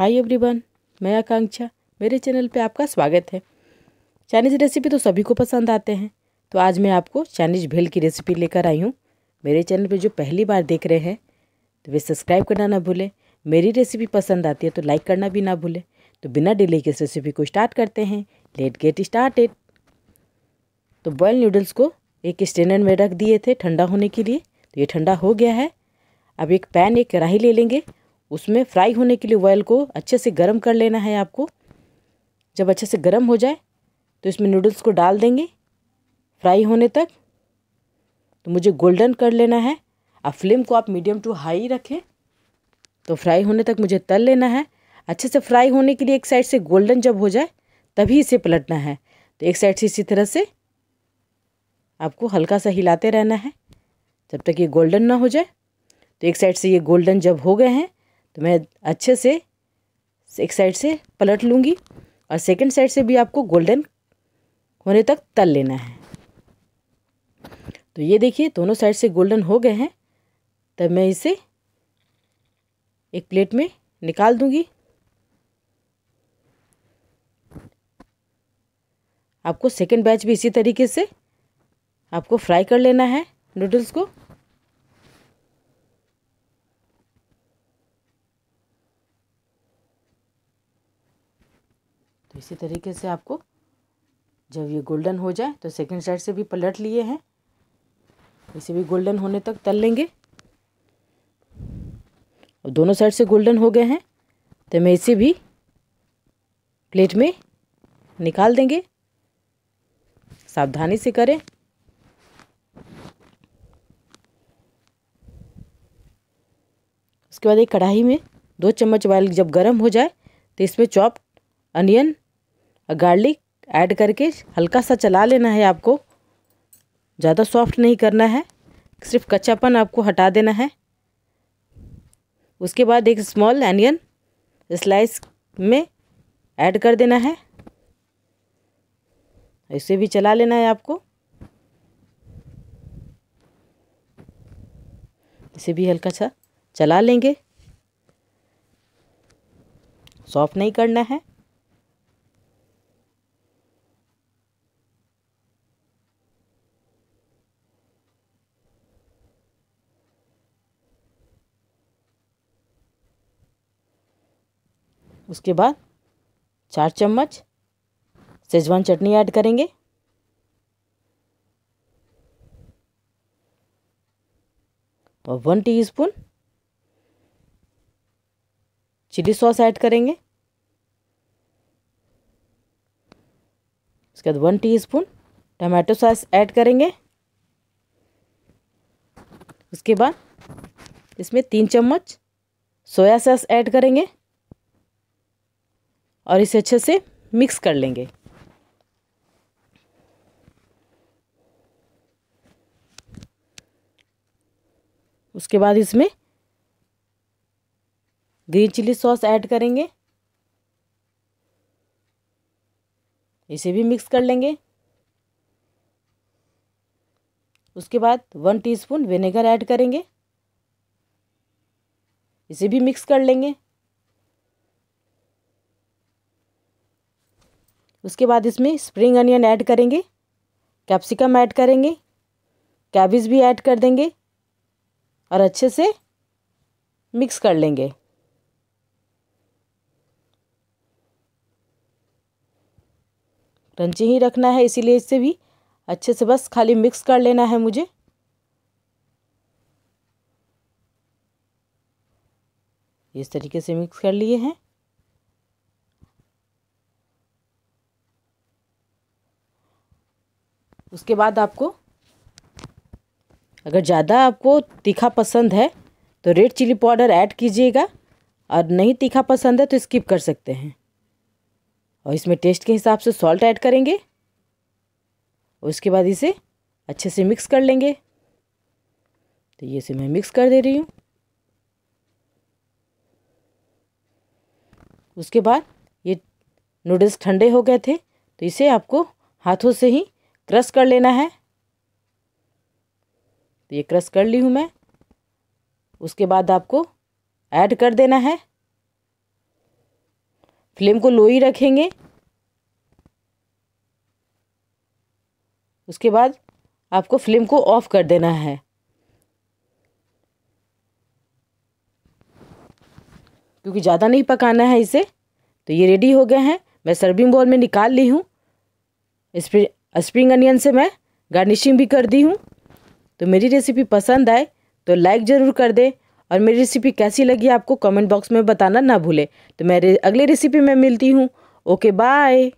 hi everyone मैं आकांक्षा मेरे channel पे आपका स्वागत है चाइनीज़ रेसिपी तो सभी को पसंद आते हैं तो आज मैं आपको चाइनीज़ भेल की रेसिपी लेकर आई हूँ मेरे चैनल पे जो पहली बार देख रहे हैं तो वे सब्सक्राइब करना ना भूलें मेरी रेसिपी पसंद आती है तो लाइक करना भी ना भूलें तो बिना डिले के इस रेसिपी को स्टार्ट करते हैं लेट गेट स्टार्टेड तो बॉयल नूडल्स को एक स्टैंडर्ड में रख दिए थे ठंडा होने के लिए तो ये ठंडा हो गया है अब एक पैन एक कढ़ाई ले लेंगे उसमें फ्राई होने के लिए ऑयल को अच्छे से गर्म कर लेना है आपको जब अच्छे से गर्म हो जाए तो इसमें नूडल्स को डाल देंगे फ्राई होने तक तो मुझे गोल्डन कर लेना है अब फ्लेम को आप मीडियम टू हाई रखें तो फ्राई होने तक मुझे तल लेना है अच्छे से फ्राई होने के लिए एक साइड से गोल्डन जब हो जाए तभी इसे पलटना है तो एक साइड से इसी तरह से आपको हल्का सा हिलाते रहना है जब तक ये गोल्डन ना हो जाए तो एक साइड से ये गोल्डन जब हो गए हैं तो मैं अच्छे से एक साइड से पलट लूँगी और सेकंड साइड से भी आपको गोल्डन होने तक तल लेना है तो ये देखिए दोनों साइड से गोल्डन हो गए हैं तब मैं इसे एक प्लेट में निकाल दूँगी आपको सेकेंड बैच भी इसी तरीके से आपको फ्राई कर लेना है नूडल्स को इसी तरीके से आपको जब ये गोल्डन हो जाए तो सेकंड साइड से भी पलट लिए हैं इसे भी गोल्डन होने तक तल लेंगे और दोनों साइड से गोल्डन हो गए हैं तो मैं इसे भी प्लेट में निकाल देंगे सावधानी से करें उसके बाद एक कढ़ाई में दो चम्मच ऑयल जब गर्म हो जाए तो इसमें चॉप अनियन गार्लिक ऐड करके हल्का सा चला लेना है आपको ज़्यादा सॉफ्ट नहीं करना है सिर्फ कच्चापन आपको हटा देना है उसके बाद एक स्मॉल अनियन स्लाइस में ऐड कर देना है इसे भी चला लेना है आपको इसे भी हल्का सा चला लेंगे सॉफ्ट नहीं करना है उसके बाद चार चम्मच सेजवान चटनी ऐड करेंगे और one teaspoon chilli sauce add करेंगे उसके बाद one teaspoon tomato sauce add करेंगे उसके बाद इसमें तीन चम्मच सोया सॉस ऐड करेंगे और इसे अच्छे से मिक्स कर लेंगे उसके बाद इसमें ग्रीन चिली सॉस ऐड करेंगे इसे भी मिक्स कर लेंगे उसके बाद वन टीस्पून विनेगर ऐड करेंगे इसे भी मिक्स कर लेंगे उसके बाद इसमें स्प्रिंग अनियन ऐड करेंगे कैप्सिकम ऐड करेंगे कैबिज भी ऐड कर देंगे और अच्छे से मिक्स कर लेंगे क्रंची ही रखना है इसीलिए इसे भी अच्छे से बस खाली मिक्स कर लेना है मुझे इस तरीके से मिक्स कर लिए हैं उसके बाद आपको अगर ज़्यादा आपको तीखा पसंद है तो रेड चिली पाउडर ऐड कीजिएगा और नहीं तीखा पसंद है तो स्किप कर सकते हैं और इसमें टेस्ट के हिसाब से सॉल्ट ऐड करेंगे उसके बाद इसे अच्छे से मिक्स कर लेंगे तो ये इसे मैं मिक्स कर दे रही हूँ उसके बाद ये नूडल्स ठंडे हो गए थे तो इसे आपको हाथों से ही क्रस कर लेना है तो ये क्रस कर ली हूँ मैं उसके बाद आपको ऐड कर देना है फ्लेम को लो ही रखेंगे उसके बाद आपको फ्लेम को ऑफ कर देना है क्योंकि ज़्यादा नहीं पकाना है इसे तो ये रेडी हो गए हैं मैं सर्विंग बॉल में निकाल ली हूँ इस पर स्प्रिंग अनियन से मैं गार्निशिंग भी कर दी हूँ तो मेरी रेसिपी पसंद आए तो लाइक ज़रूर कर दें और मेरी रेसिपी कैसी लगी आपको कमेंट बॉक्स में बताना ना भूलें तो मैं अगले रेसिपी में मिलती हूँ ओके बाय